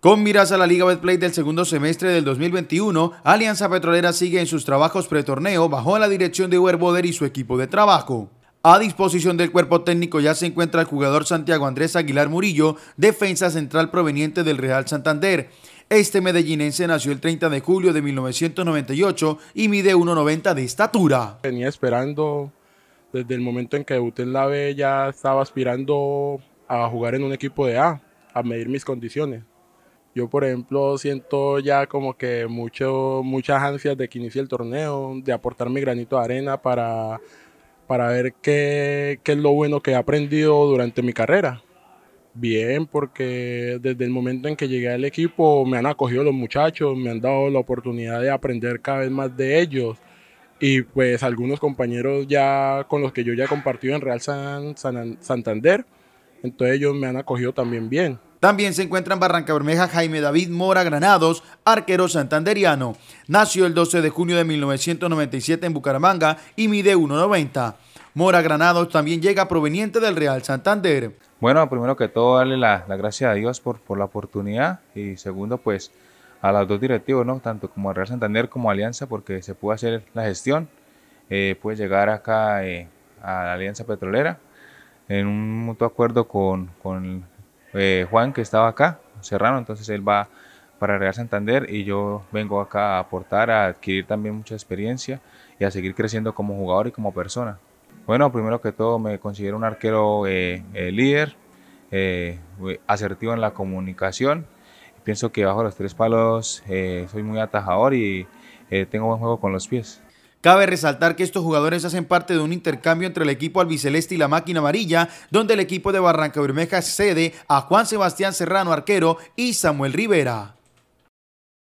Con miras a la Liga Betplay del segundo semestre del 2021, Alianza Petrolera sigue en sus trabajos pretorneo bajo la dirección de Uber Boder y su equipo de trabajo. A disposición del cuerpo técnico ya se encuentra el jugador Santiago Andrés Aguilar Murillo, defensa central proveniente del Real Santander. Este medellinense nació el 30 de julio de 1998 y mide 1,90 de estatura. Venía esperando desde el momento en que debuté en la B, ya estaba aspirando a jugar en un equipo de A, a medir mis condiciones. Yo, por ejemplo, siento ya como que mucho, muchas ansias de que inicie el torneo, de aportar mi granito de arena para, ver qué, es lo bueno que he aprendido durante mi carrera. Bien, porque desde el momento en que llegué al equipo me han acogido los muchachos, me han dado la oportunidad de aprender cada vez más de ellos. Y pues algunos compañeros ya con los que yo ya he compartido en Real San, Santander, entonces ellos me han acogido también bien. También se encuentra en Barranca Bermeja Jaime David Mora Granados, arquero santanderiano. Nació el 12 de junio de 1997 en Bucaramanga y mide 1,90. Mora Granados también llega proveniente del Real Santander. Bueno, primero que todo darle la gracias a Dios por, por, la oportunidad y segundo pues a los dos directivos, ¿no? tanto como al Real Santander como a Alianza porque se puede hacer la gestión, eh, puede llegar acá eh, a la Alianza Petrolera en un mutuo acuerdo con, con eh, Juan que estaba acá, Serrano, entonces él va para Real Santander y yo vengo acá a aportar, a adquirir también mucha experiencia y a seguir creciendo como jugador y como persona. Bueno, primero que todo me considero un arquero eh, eh, líder, asertivo en la comunicación. Pienso que bajo los tres palos soy muy atajador y tengo buen juego con los pies. Cabe resaltar que estos jugadores hacen parte de un intercambio entre el equipo albiceleste y la máquina amarilla, donde el equipo de Barranca Bermeja cede a Juan Sebastián Serrano, arquero, y Samuel Rivera.